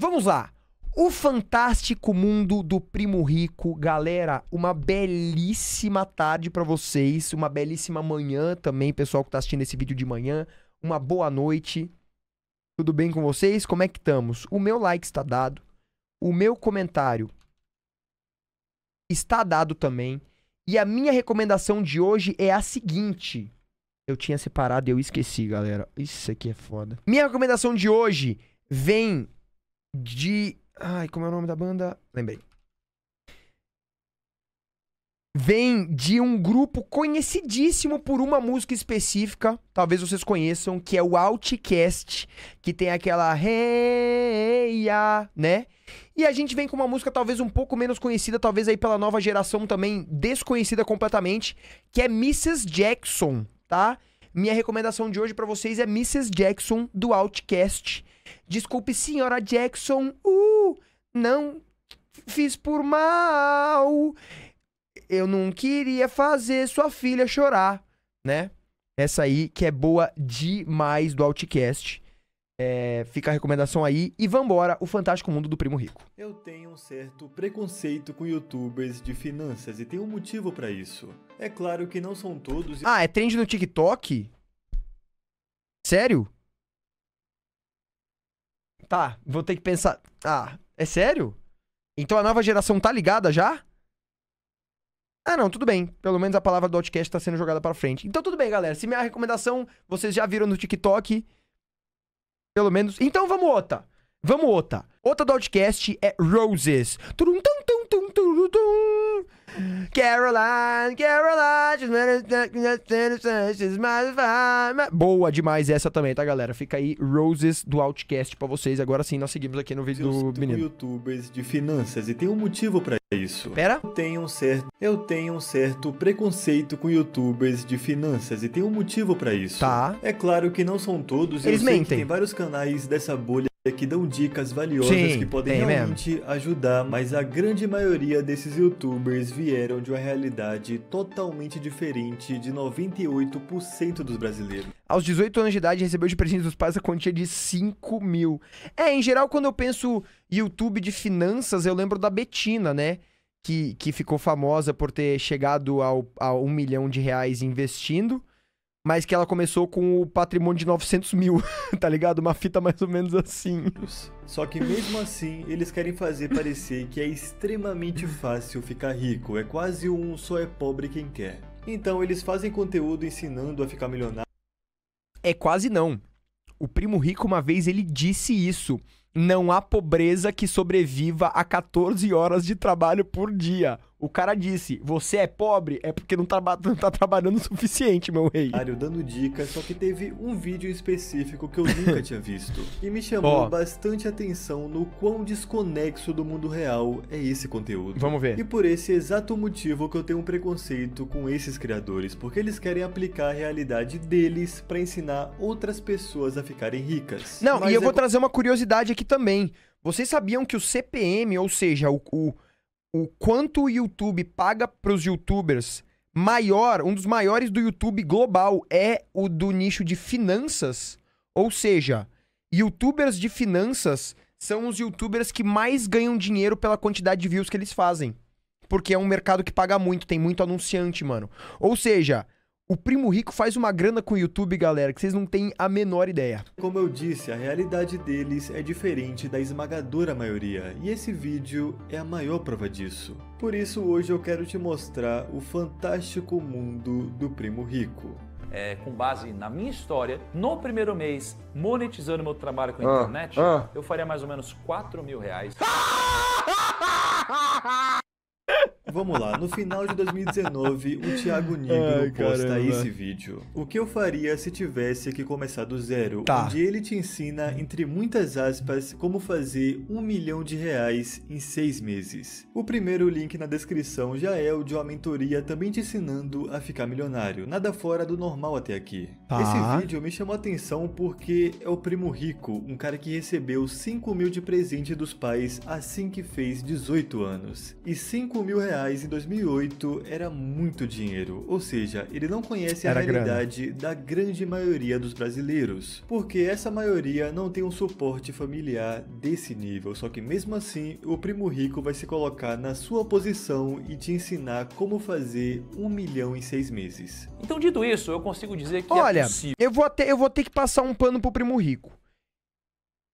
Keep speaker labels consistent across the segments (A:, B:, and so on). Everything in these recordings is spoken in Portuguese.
A: Vamos lá. O Fantástico Mundo do Primo Rico, galera, uma belíssima tarde para vocês, uma belíssima manhã também, pessoal que tá assistindo esse vídeo de manhã, uma boa noite. Tudo bem com vocês? Como é que estamos? O meu like está dado, o meu comentário está dado também, e a minha recomendação de hoje é a seguinte. Eu tinha separado e eu esqueci, galera. Isso aqui é foda. Minha recomendação de hoje vem de. Ai, como é o nome da banda? Lembrei. Vem de um grupo conhecidíssimo por uma música específica, talvez vocês conheçam, que é o Outcast, que tem aquela reia, né? E a gente vem com uma música talvez um pouco menos conhecida, talvez aí pela nova geração também desconhecida completamente, que é Mrs. Jackson, tá? Minha recomendação de hoje para vocês é Mrs. Jackson do Outcast Desculpe, senhora Jackson. Uh, não fiz por mal. Eu não queria fazer sua filha chorar, né? Essa aí que é boa demais do Outcast. É, fica a recomendação aí e vambora o Fantástico Mundo do Primo Rico.
B: Eu tenho um certo preconceito com youtubers de finanças e tem um motivo para isso. É claro que não são todos. Ah, é trend
A: no TikTok? Sério? Tá, vou ter que pensar. Ah, é sério? Então a nova geração tá ligada já? Ah, não, tudo bem. Pelo menos a palavra do Outcast tá sendo jogada para frente. Então tudo bem, galera. Se minha recomendação vocês já viram no TikTok, pelo menos. Então vamos outra. Vamos outra. Outra do Outcast é Roses. Turum, tum, tum, tum, tum, tum. Caroline, Caroline, she's my Boa demais essa também, tá, galera? Fica aí Roses do Outcast para vocês. Agora sim, nós seguimos aqui no vídeo do menino.
B: youtubers de finanças e tem um motivo para isso.
A: Pera? Eu tenho, um certo,
B: eu tenho um certo preconceito com youtubers de finanças e tem um motivo para isso. Tá. É claro que não são todos. Eles mentem. tem vários canais dessa bolha é que dão dicas valiosas Sim, que podem realmente mesmo. ajudar, mas a grande maioria desses youtubers vieram de uma realidade totalmente diferente de 98% dos brasileiros.
A: Aos 18 anos de idade, recebeu de presente dos pais a quantia de 5 mil. É, em geral, quando eu penso YouTube de finanças, eu lembro da Betina, né? Que, que ficou famosa por ter chegado ao, a um milhão de reais investindo mas que ela começou com o patrimônio de 900 mil, tá ligado? Uma fita mais ou menos assim. Só que mesmo
B: assim, eles querem fazer parecer que é extremamente fácil ficar rico, é quase um só é pobre quem quer. Então eles fazem conteúdo ensinando a ficar milionário.
A: É quase não. O primo rico uma vez ele disse isso. Não há pobreza que sobreviva a 14 horas de trabalho por dia. O cara disse: Você é pobre? É porque não tá, não tá trabalhando o suficiente, meu rei. Mário dando dicas, só que
B: teve um vídeo específico que eu nunca tinha visto. E me chamou oh. bastante atenção no quão desconexo do mundo real é esse conteúdo. Vamos ver. E por esse exato motivo que eu tenho um preconceito com esses criadores, porque eles querem aplicar a realidade deles para ensinar outras pessoas a ficarem ricas. Não, Mas e eu é... vou trazer
A: uma curiosidade aqui também. Vocês sabiam que o CPM, ou seja, o, o o quanto o YouTube paga pros youtubers maior, um dos maiores do YouTube global é o do nicho de finanças. Ou seja, youtubers de finanças são os youtubers que mais ganham dinheiro pela quantidade de views que eles fazem. Porque é um mercado que paga muito, tem muito anunciante, mano. Ou seja, o primo rico faz uma grana com o YouTube, galera, que vocês não têm a menor ideia.
B: Como eu disse, a realidade deles é diferente da esmagadora maioria, e esse vídeo é a maior prova disso.
A: Por isso, hoje eu quero te
B: mostrar o fantástico mundo do primo rico.
C: É, com base na minha história, no primeiro mês, monetizando meu trabalho com a ah, internet, ah, ah. eu faria mais ou menos 4 mil reais.
B: Vamos lá, no final de 2019, o Thiago Nigro Ai, posta caramba. esse vídeo. O que eu faria se tivesse que começar do zero? Tá. Onde ele te ensina, entre muitas aspas, como fazer um milhão de reais em seis meses. O primeiro link na descrição já é o de uma mentoria também te ensinando a ficar milionário. Nada fora do normal até aqui. Tá. Esse vídeo me chamou a atenção porque é o primo rico, um cara que recebeu 5 mil de presente dos pais assim que fez 18 anos. E 5 mil reais reais em 2008 era muito dinheiro, ou seja, ele não conhece a era realidade da grande maioria dos brasileiros, porque essa maioria não tem um suporte familiar desse nível. Só que mesmo assim, o primo rico vai se colocar na sua posição e te ensinar como
A: fazer um milhão em seis meses.
C: Então, dito isso, eu consigo dizer que é Olha, é possível.
A: eu vou até eu vou ter que passar um pano pro primo rico.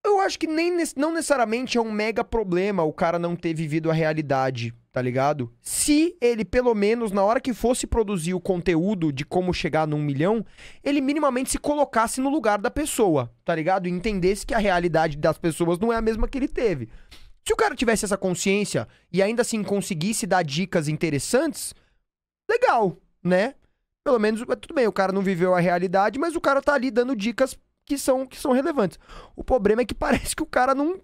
A: Eu acho que nem não necessariamente é um mega problema o cara não ter vivido a realidade, tá ligado? Se ele, pelo menos, na hora que fosse produzir o conteúdo de como chegar num milhão, ele minimamente se colocasse no lugar da pessoa, tá ligado? E entendesse que a realidade das pessoas não é a mesma que ele teve. Se o cara tivesse essa consciência e ainda assim conseguisse dar dicas interessantes, legal, né? Pelo menos, tudo bem, o cara não viveu a realidade, mas o cara tá ali dando dicas que são, que são relevantes. O problema é que parece que o cara não.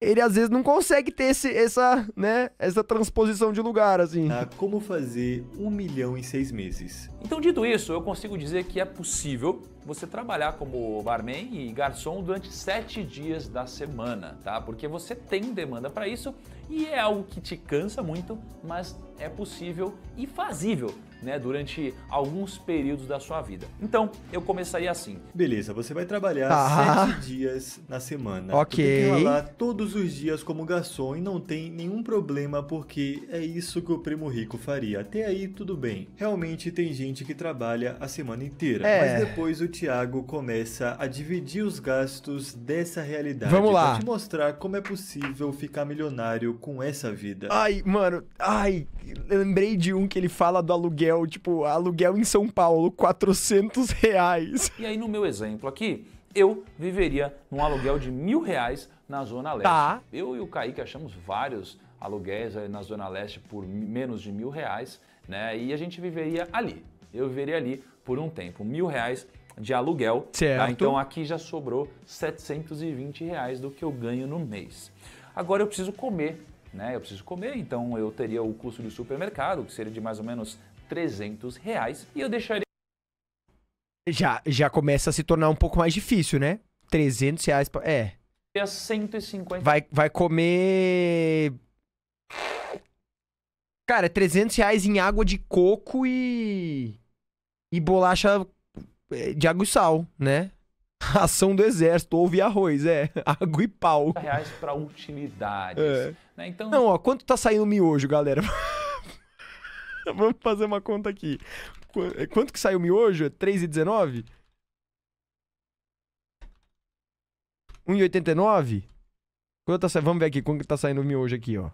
A: Ele às vezes não consegue ter esse, essa, né, essa transposição de lugar, assim. Ah, como fazer um milhão em seis meses?
C: Então, dito isso, eu consigo dizer que é possível você trabalhar como barman e garçom durante sete dias da semana, tá? Porque você tem demanda para isso e é algo que te cansa muito, mas é possível e fazível. Né, durante alguns períodos da sua vida. Então, eu começaria assim. Beleza, você vai trabalhar tá. sete dias na semana. Ok. Tu tem
B: todos os dias como garçom e não tem nenhum problema porque é isso que o primo rico faria. Até aí tudo bem. Realmente tem gente que trabalha a semana inteira, é. mas depois o Thiago começa a dividir os gastos dessa realidade. Vamos lá. Pra te mostrar como é possível ficar milionário com essa vida? Ai,
A: mano, ai, lembrei de um que ele fala do aluguel, tipo, aluguel em São Paulo, 400 reais.
C: E aí, no meu exemplo aqui, eu viveria num aluguel de mil reais na Zona Leste. Tá. Eu e o Kaique achamos vários aluguéis eh, na Zona Leste por menos de mil reais, né? E a gente viveria ali. Eu viveria ali por um tempo, mil reais de aluguel. Tá? Certo. Tá? Então aqui já sobrou 720 reais do que eu ganho no mês. Agora eu preciso comer né? Eu preciso comer, então eu teria o custo do supermercado, que seria de mais ou menos 300 reais, e eu deixaria.
A: Já, já começa a se tornar um pouco mais difícil, né? 300 reais. Pra... É.
C: 150. Vai,
A: vai comer. Cara, 300 reais em água de coco e. e bolacha é, de água e sal, né? ração do exército, ovo e arroz, é. Água e pau. Reais para utilidades. É. Né? Então... Não, ó, quanto tá saindo o miojo, galera? Vamos fazer uma conta aqui. É, quanto que saiu o miojo? 3,19? 1,89? tá saindo? Vamos ver aqui, quanto que tá saindo o miojo aqui, ó.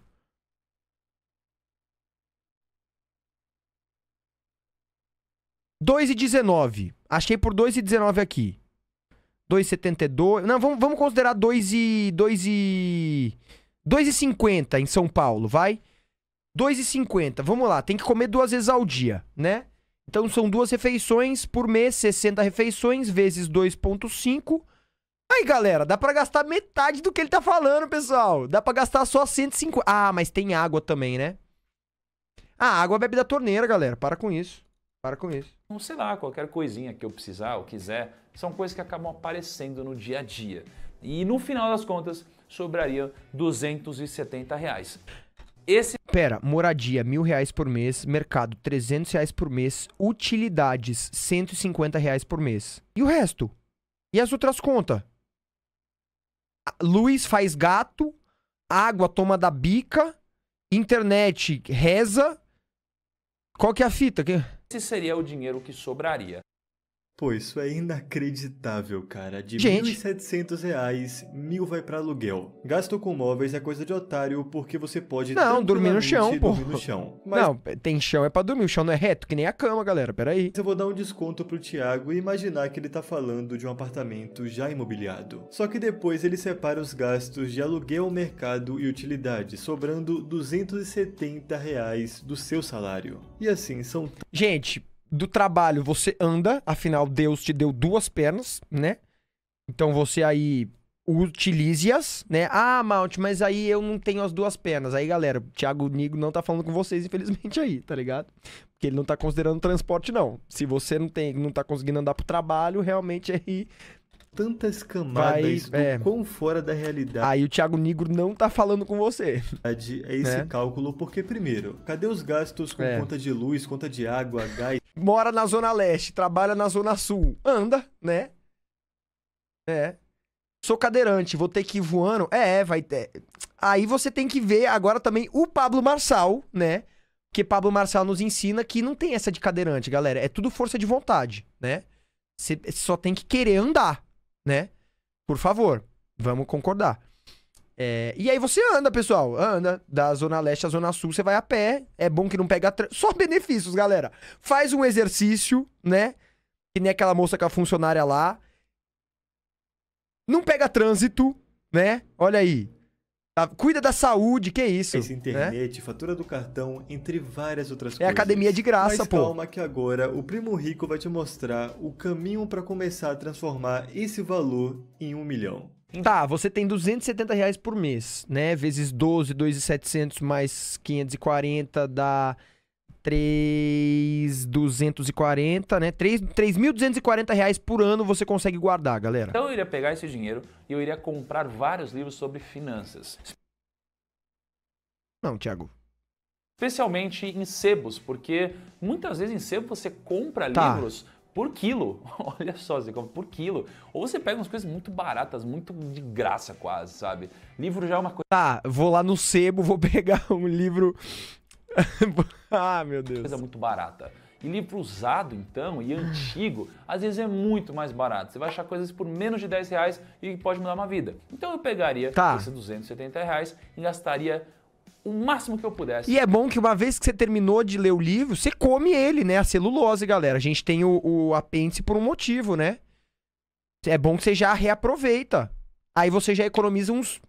A: Dois e Achei por dois e aqui. 2,72. Não, vamos, vamos considerar 2 e 2 e 2,50 em São Paulo, vai? 2,50. Vamos lá, tem que comer duas vezes ao dia, né? Então são duas refeições por mês, 60 refeições vezes 2.5. Aí, galera, dá para gastar metade do que ele tá falando, pessoal. Dá para gastar só 150. Ah, mas tem água também, né? A ah, água é bebe da torneira, galera. Para com isso. Para com isso
C: um, sei lá, qualquer coisinha que eu precisar ou quiser, são coisas que acabam aparecendo no dia a dia. E no final das contas, sobraria 270 reais. Esse
A: Pera, moradia, mil reais por mês, mercado, 300 reais por mês, utilidades, 150 reais por mês. E o resto? E as outras contas? Luz faz gato, água toma da bica, internet reza. Qual que é a fita? Que...
C: Esse seria o dinheiro que sobraria.
A: Pô, isso é inacreditável,
B: cara. De R$ 1.700, reais, mil vai para aluguel. Gasto com móveis é coisa de otário, porque você pode... Não, dormir no chão, pô. no chão. Mas... Não,
A: tem chão é para dormir, o chão não é reto, que nem a cama, galera, peraí. Eu vou dar um desconto pro Thiago e imaginar que ele tá
B: falando de um apartamento já imobiliado. Só que depois ele separa os gastos de aluguel, mercado e utilidade, sobrando R$ 270 reais do seu salário.
A: E assim, são... Gente, do trabalho você anda, afinal Deus te deu duas pernas, né? Então você aí utilize-as, né? Ah, Mount, mas aí eu não tenho as duas pernas. Aí, galera, o Thiago Nigo não tá falando com vocês, infelizmente, aí, tá ligado? Porque ele não tá considerando transporte, não. Se você não tem, não tá conseguindo andar pro trabalho, realmente aí tantas camadas Vai, é... quão fora da realidade. Aí o Thiago Nigro não
B: tá falando com você. É esse né? cálculo, porque primeiro, cadê os gastos com é. conta de luz, conta de água, gás?
A: Mora na Zona Leste, trabalha na Zona Sul, anda, né? É. Sou cadeirante, vou ter que ir voando. É, é, vai ter. Aí você tem que ver agora também o Pablo Marçal, né? Porque Pablo Marçal nos ensina que não tem essa de cadeirante, galera. É tudo força de vontade, né? Você só tem que querer andar, né? Por favor, vamos concordar. É, e aí você anda, pessoal. Anda da Zona Leste à Zona Sul, você vai a pé. É bom que não pega. Tra... Só benefícios, galera. Faz um exercício, né? Que nem aquela moça com a funcionária lá. Não pega trânsito, né? Olha aí. Tá, cuida da saúde, que é isso. Né? internet, né? fatura do cartão, entre
B: várias outras é coisas. É academia de graça, Mas pô. Calma que agora o Primo Rico vai te mostrar o caminho para começar a transformar esse valor em um milhão.
A: Tá, você tem 270 reais por mês, né? Vezes 12, 2,700 mais 540 dá. Da... 3.240, né? 3.240 reais por ano você consegue guardar, galera. Então
C: eu iria pegar esse dinheiro e eu iria comprar vários livros sobre finanças. Não, Thiago. Especialmente em sebos, porque muitas vezes em sebo você compra tá. livros por quilo. Olha só, você compra por quilo. Ou você pega umas coisas muito baratas, muito de graça quase, sabe? Livro já é uma coisa.
A: Tá, vou lá no sebo, vou pegar um livro
C: ah, meu Deus. Coisa muito barata. E livro usado, então, e antigo, às vezes é muito mais barato. Você vai achar coisas por menos de 10 reais e pode mudar uma vida. Então eu pegaria tá. esses 270 reais e gastaria o máximo que eu pudesse. E
A: é bom que uma vez que você terminou de ler o livro, você come ele, né? A celulose, galera. A gente tem o, o apêndice por um motivo, né? É bom que você já reaproveita. Aí você já economiza uns.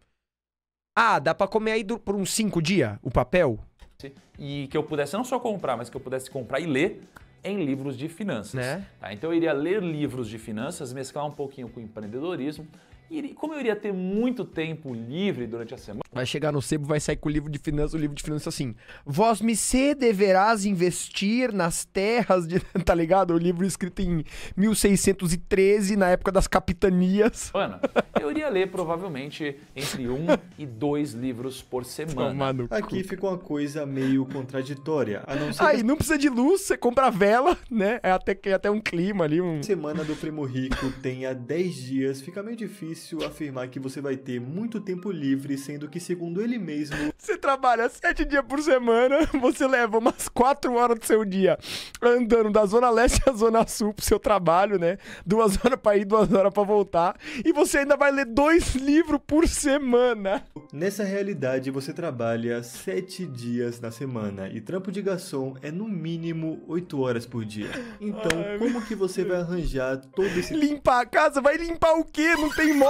A: Ah, dá pra comer aí do... por uns 5 dias o papel?
C: e que eu pudesse não só comprar, mas que eu pudesse comprar e ler em livros de finanças. Né? Tá? Então eu iria ler livros de finanças, mesclar um pouquinho com empreendedorismo como eu iria ter muito tempo livre durante a semana. Vai chegar no sebo, vai sair com o livro de finanças, o livro de finanças assim.
A: Vós me se deverás investir nas terras de. tá ligado? O livro escrito em 1613, na época das capitanias.
C: Mano, eu iria ler provavelmente entre um e dois livros por semana. Aqui fica uma coisa meio contraditória. A não ser Aí, que... não
A: precisa de luz, você compra vela, né? É até, é até um clima ali. Um... Semana do Primo Rico
B: tenha 10 dias, fica meio difícil difícil afirmar que você vai ter muito tempo livre, sendo que,
A: segundo ele mesmo. Você trabalha sete dias por semana, você leva umas quatro horas do seu dia andando da Zona Leste à Zona Sul pro seu trabalho, né? Duas horas pra ir, duas horas pra voltar. E você ainda vai ler dois livros por semana. Nessa
B: realidade, você trabalha sete dias na semana e trampo de garçom é no mínimo oito horas por dia. Então, Ai, como que você vai arranjar todo esse. Limpar
A: a casa? Vai limpar o quê? Não tem móvel.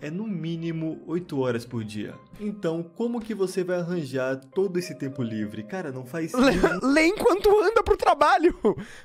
B: É no mínimo 8 horas por dia.
A: Então, como que você vai
B: arranjar todo esse tempo livre? Cara, não faz sentido. Lê,
A: lê enquanto anda pro trabalho.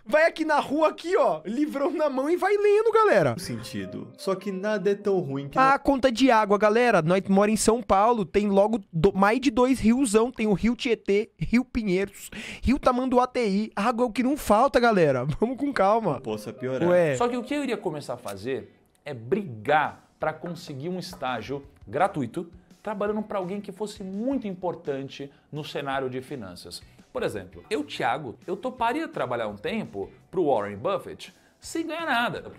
A: Vai aqui na rua, aqui, ó, livrão na mão e vai lendo, galera.
B: Sentido.
A: Só que nada é tão ruim que. Ah, não... conta de água, galera. Nós mora em São Paulo, tem logo do... mais de dois riozão. Tem o Rio Tietê, Rio Pinheiros, Rio Tamanduateí. Água é o que não falta, galera. Vamos com calma.
C: Possa piorar. Ué. Só que o que eu iria começar a fazer é brigar para conseguir um estágio gratuito trabalhando para alguém que fosse muito importante no cenário de finanças. Por exemplo, eu, Thiago, eu toparia trabalhar um tempo para o Warren Buffett sem ganhar nada.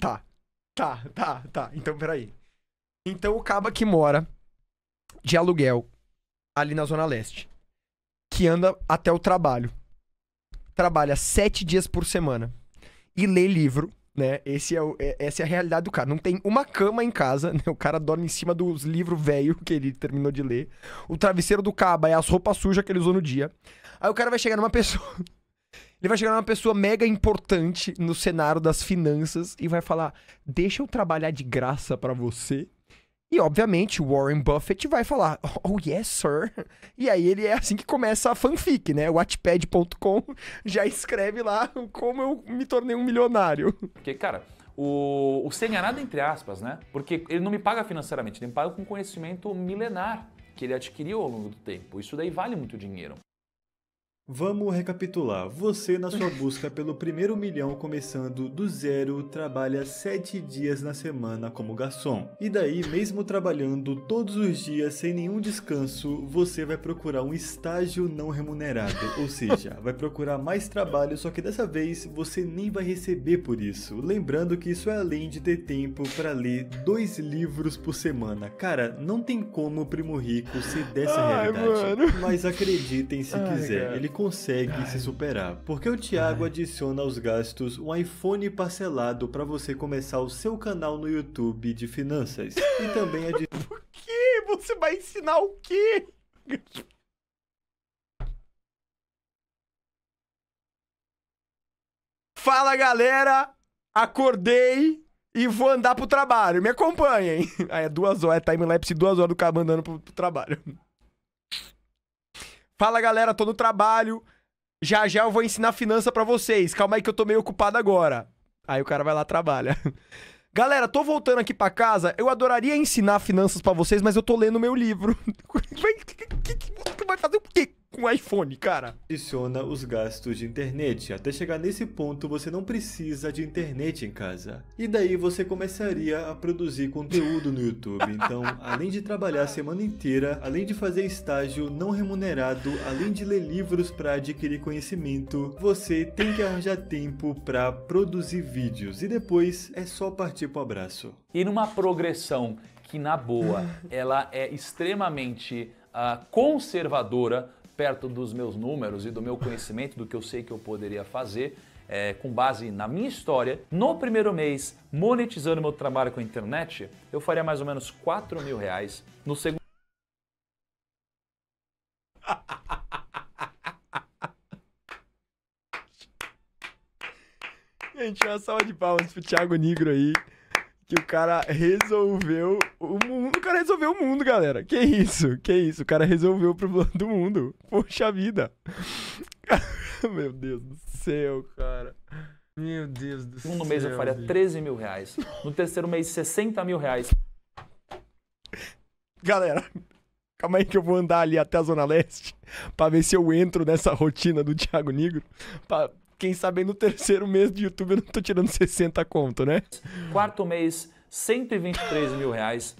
A: Tá, tá, tá, tá. Então, peraí. Então, o caba que mora de aluguel ali na Zona Leste, que anda até o trabalho, trabalha sete dias por semana e lê livro né? Esse é o, é, essa é a realidade do cara. Não tem uma cama em casa, né? O cara dorme em cima dos livros velho que ele terminou de ler. O travesseiro do caba é as roupas sujas que ele usou no dia. Aí o cara vai chegar numa pessoa. Ele vai chegar numa pessoa mega importante no cenário das finanças e vai falar: "Deixa eu trabalhar de graça para você". E, obviamente, Warren Buffett vai falar, oh, oh yes, sir. E aí ele é assim que começa a fanfic, né? Watchpad.com já escreve lá como eu me tornei um milionário.
C: Porque, cara, o, o nada entre aspas, né? Porque ele não me paga financeiramente, ele me paga com conhecimento milenar que ele adquiriu ao longo do tempo. Isso daí vale muito dinheiro. Vamos
B: recapitular. Você, na sua busca pelo primeiro milhão, começando do zero, trabalha sete dias na semana como garçom. E daí, mesmo trabalhando todos os dias sem nenhum descanso, você vai procurar um estágio não remunerado. Ou seja, vai procurar mais trabalho, só que dessa vez você nem vai receber por isso. Lembrando que isso é além de ter tempo para ler dois livros por semana. Cara, não tem como o primo rico ser dessa Ai, realidade. Mano. Mas acreditem se Ai, quiser. Cara. Ele consegue Ai. se superar, porque o Thiago Ai. adiciona aos gastos um iPhone parcelado para você começar o seu canal no YouTube de finanças. E também adiciona. Por
A: quê? Você vai ensinar o quê? Fala galera, acordei e vou andar pro trabalho. Me acompanhem. Aí é duas horas, é time-lapse, duas horas do cara andando pro, pro trabalho. Fala galera, tô no trabalho. Já já eu vou ensinar finança para vocês. Calma aí que eu tô meio ocupado agora. Aí o cara vai lá trabalha. Galera, tô voltando aqui para casa. Eu adoraria ensinar finanças para vocês, mas eu tô lendo meu livro.
B: vai fazer o quê? com iPhone, cara. Adiciona os gastos de internet. Até chegar nesse ponto, você não precisa de internet em casa. E daí você começaria a produzir conteúdo no YouTube. Então, além de trabalhar a semana inteira, além de fazer estágio não remunerado, além de ler livros para adquirir conhecimento, você tem que arranjar tempo para produzir vídeos. E depois é
C: só partir para o abraço. E numa progressão que na boa, ela é extremamente uh, conservadora perto dos meus números e do meu conhecimento, do que eu sei que eu poderia fazer, é, com base na minha história, no primeiro mês, monetizando meu trabalho com a internet, eu faria mais ou menos 4 mil reais. No segundo.
A: Gente, uma salva de palmas pro Thiago Negro aí que o cara resolveu o mundo. O cara resolveu o mundo, galera. Que isso? Que isso? O cara resolveu o problema do mundo. Poxa vida.
C: Meu Deus do céu, cara. Meu Deus do no céu. No segundo mês eu faria 13 mil reais. No terceiro mês, 60 mil reais. Galera,
A: calma aí que eu vou andar ali até a Zona Leste pra ver se eu entro nessa rotina do Thiago
C: Negro. Pra quem sabe no terceiro mês de YouTube eu não tô tirando 60 conto, né? Quarto mês, 123 mil reais.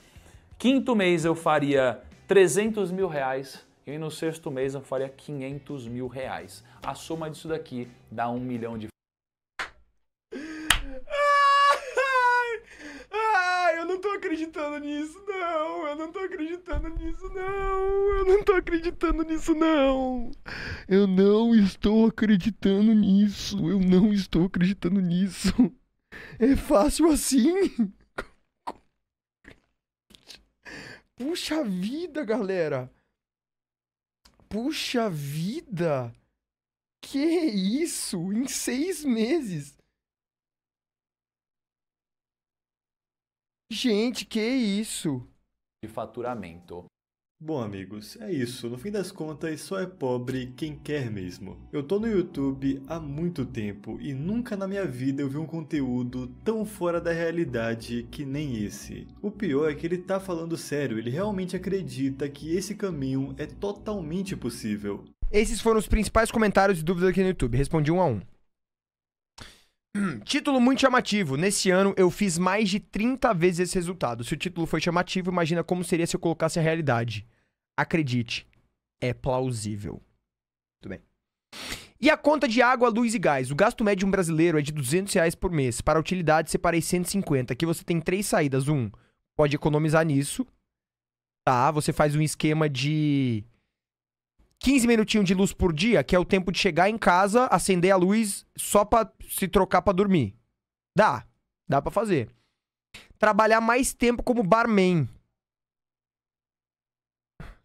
C: Quinto mês eu faria 300 mil reais. E no sexto mês eu faria 500 mil reais. A soma disso daqui dá um milhão de
A: acreditando nisso, não. Eu não tô acreditando nisso, não. Eu não tô acreditando nisso, não. Eu não estou acreditando nisso. Eu não estou acreditando nisso. É fácil assim? Puxa vida, galera. Puxa vida. Que isso? Em seis meses. Gente, que isso?
C: De faturamento.
B: Bom, amigos, é isso. No fim das contas, só é pobre quem quer mesmo. Eu tô no YouTube há muito tempo e nunca na minha vida eu vi um conteúdo tão fora da realidade que nem esse. O pior é que ele tá falando sério, ele realmente acredita
A: que esse caminho é totalmente possível. Esses foram os principais comentários de dúvidas aqui no YouTube. Respondi um a um. Título muito chamativo. Nesse ano eu fiz mais de 30 vezes esse resultado. Se o título foi chamativo, imagina como seria se eu colocasse a realidade. Acredite, é plausível. Tudo bem. E a conta de água, luz e gás? O gasto médio de um brasileiro é de 200 reais por mês. Para utilidade, separei 150. Aqui você tem três saídas. Um, pode economizar nisso. Tá? Você faz um esquema de 15 minutinhos de luz por dia, que é o tempo de chegar em casa, acender a luz só pra se trocar pra dormir. Dá. Dá pra fazer. Trabalhar mais tempo como barman.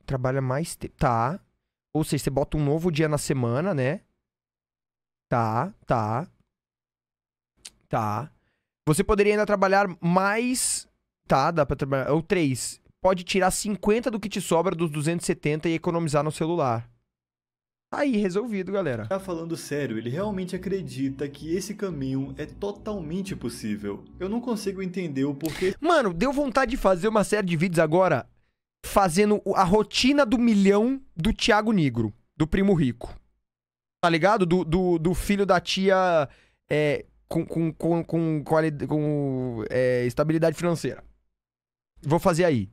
A: Trabalha mais tempo. Tá. Ou seja, você bota um novo dia na semana, né? Tá, tá. Tá. Você poderia ainda trabalhar mais. Tá, dá pra trabalhar. Ou três pode tirar 50 do que te sobra dos 270 e economizar no celular. Tá aí, resolvido, galera.
B: Tá falando sério, ele realmente acredita que esse caminho é totalmente possível. Eu não
A: consigo entender o porquê. Mano, deu vontade de fazer uma série de vídeos agora fazendo a rotina do milhão do Tiago Negro, do primo rico. Tá ligado? Do, do, do filho da tia é, com, com, com, com, com é, estabilidade financeira. Vou fazer aí.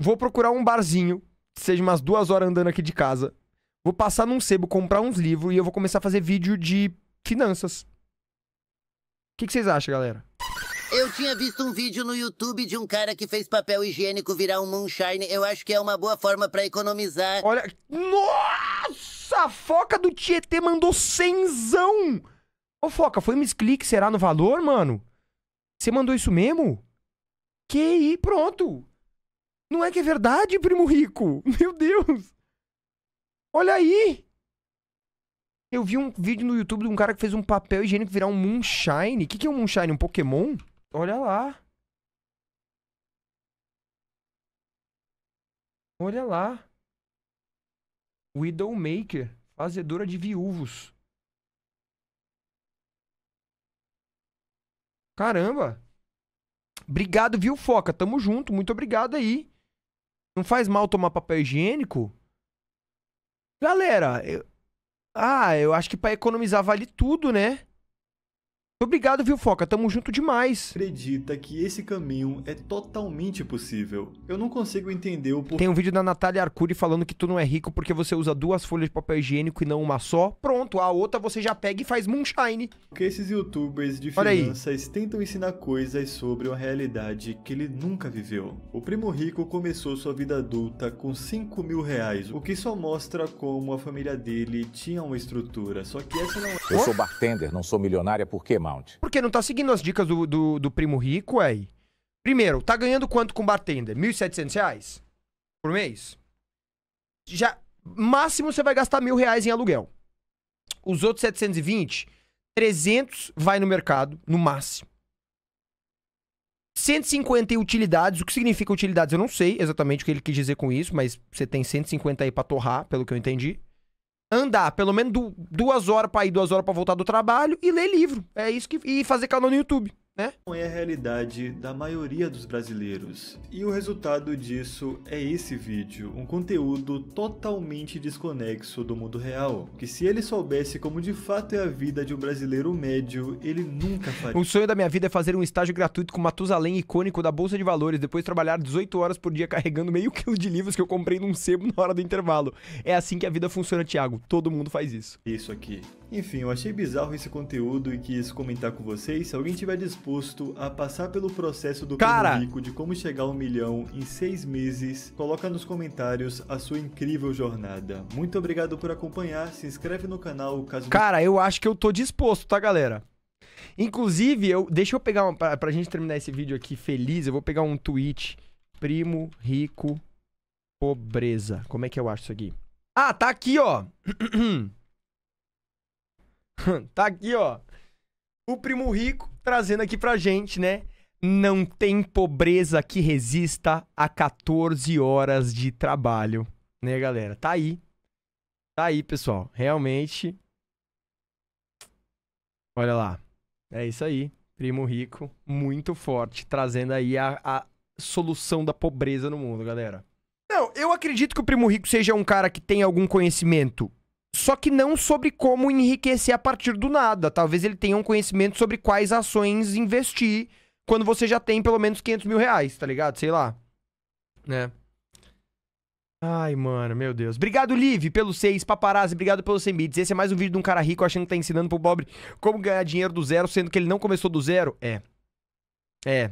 A: Vou procurar um barzinho, seja umas duas horas andando aqui de casa. Vou passar num sebo, comprar uns livros e eu vou começar a fazer vídeo de finanças. O que, que vocês acham, galera? Eu tinha visto um vídeo no YouTube de um cara que fez papel higiênico virar um moonshine. Eu acho que é uma boa forma para economizar. Olha, nossa, a foca do Tietê mandou cenzão. Ô, foca, foi misclick, será no valor, mano? Você mandou isso mesmo? Que aí, pronto. Não é que é verdade, primo rico? Meu Deus! Olha aí! Eu vi um vídeo no YouTube de um cara que fez um papel higiênico virar um Moonshine. O que, que é um Moonshine? Um Pokémon? Olha lá. Olha lá. Widowmaker, fazedora de viúvos. Caramba. Obrigado, viu, Foca? Tamo junto. Muito obrigado aí. Não faz mal tomar papel higiênico? Galera, eu... ah, eu acho que para economizar vale tudo, né? Obrigado, viu, Foca? Tamo junto demais.
B: Acredita que esse caminho é totalmente possível. Eu não consigo entender o porquê. Tem um vídeo
A: da Natália Arcuri falando que tu não é rico porque você usa duas folhas de papel higiênico e não uma só. Pronto, a outra você já pega e faz moonshine. Porque esses youtubers de Olha finanças
B: tentam ensinar coisas sobre uma realidade que ele nunca viveu. O primo rico começou sua vida adulta com 5 mil reais, o que só mostra como a família dele tinha uma estrutura. Só que essa não é. Eu sou bartender, não sou milionária, por que, mal? round.
A: Porque não tá seguindo as dicas do, do, do primo rico, aí. Primeiro, tá ganhando quanto com bartender? R$ 1.700 por mês? Já, máximo você vai gastar mil reais em aluguel. Os outros 720, 300 vai no mercado, no máximo. 150 em utilidades, o que significa utilidades eu não sei exatamente o que ele quis dizer com isso, mas você tem 150 aí para torrar, pelo que eu entendi andar pelo menos du duas horas para ir, duas horas para voltar do trabalho e ler livro. É isso que. E fazer canal no YouTube né? Não é a
B: realidade da maioria dos brasileiros. E o resultado disso é esse vídeo, um conteúdo totalmente desconexo do mundo real. Que se ele soubesse como de fato é a vida de um brasileiro médio, ele nunca faria. O
A: sonho da minha vida é fazer um estágio gratuito com Matusalém icônico da Bolsa de Valores, depois trabalhar 18 horas por dia carregando meio quilo de livros que eu comprei num sebo na hora do intervalo. É assim que a vida funciona, Thiago. Todo mundo faz isso. Isso aqui.
B: Enfim, eu achei bizarro esse conteúdo e quis comentar com vocês. Se alguém tiver disposto a passar pelo processo do Cara Rico de como chegar a um milhão em seis meses, coloca nos comentários a sua incrível jornada.
A: Muito obrigado por acompanhar,
B: se inscreve no canal caso...
A: Cara, eu acho que eu tô disposto, tá galera? Inclusive, eu, deixa eu pegar, uma, pra, pra gente terminar esse vídeo aqui feliz, eu vou pegar um tweet, primo, rico, pobreza. Como é que eu acho isso aqui? Ah, tá aqui, ó. tá aqui, ó. O primo rico trazendo aqui pra gente, né? Não tem pobreza que resista a 14 horas de trabalho, né, galera? Tá aí. Tá aí, pessoal. Realmente. Olha lá. É isso aí. Primo rico, muito forte, trazendo aí a, a solução da pobreza no mundo, galera. Não, eu acredito que o Primo Rico seja um cara que tem algum conhecimento só que não sobre como enriquecer a partir do nada. Talvez ele tenha um conhecimento sobre quais ações investir quando você já tem pelo menos 500 mil reais, tá ligado? Sei lá. Né? Ai, mano, meu Deus. Obrigado, Liv, pelo 6, paparazzi, obrigado pelos 100 bits. Esse é mais um vídeo de um cara rico achando que tá ensinando pro pobre como ganhar dinheiro do zero, sendo que ele não começou do zero. É. É.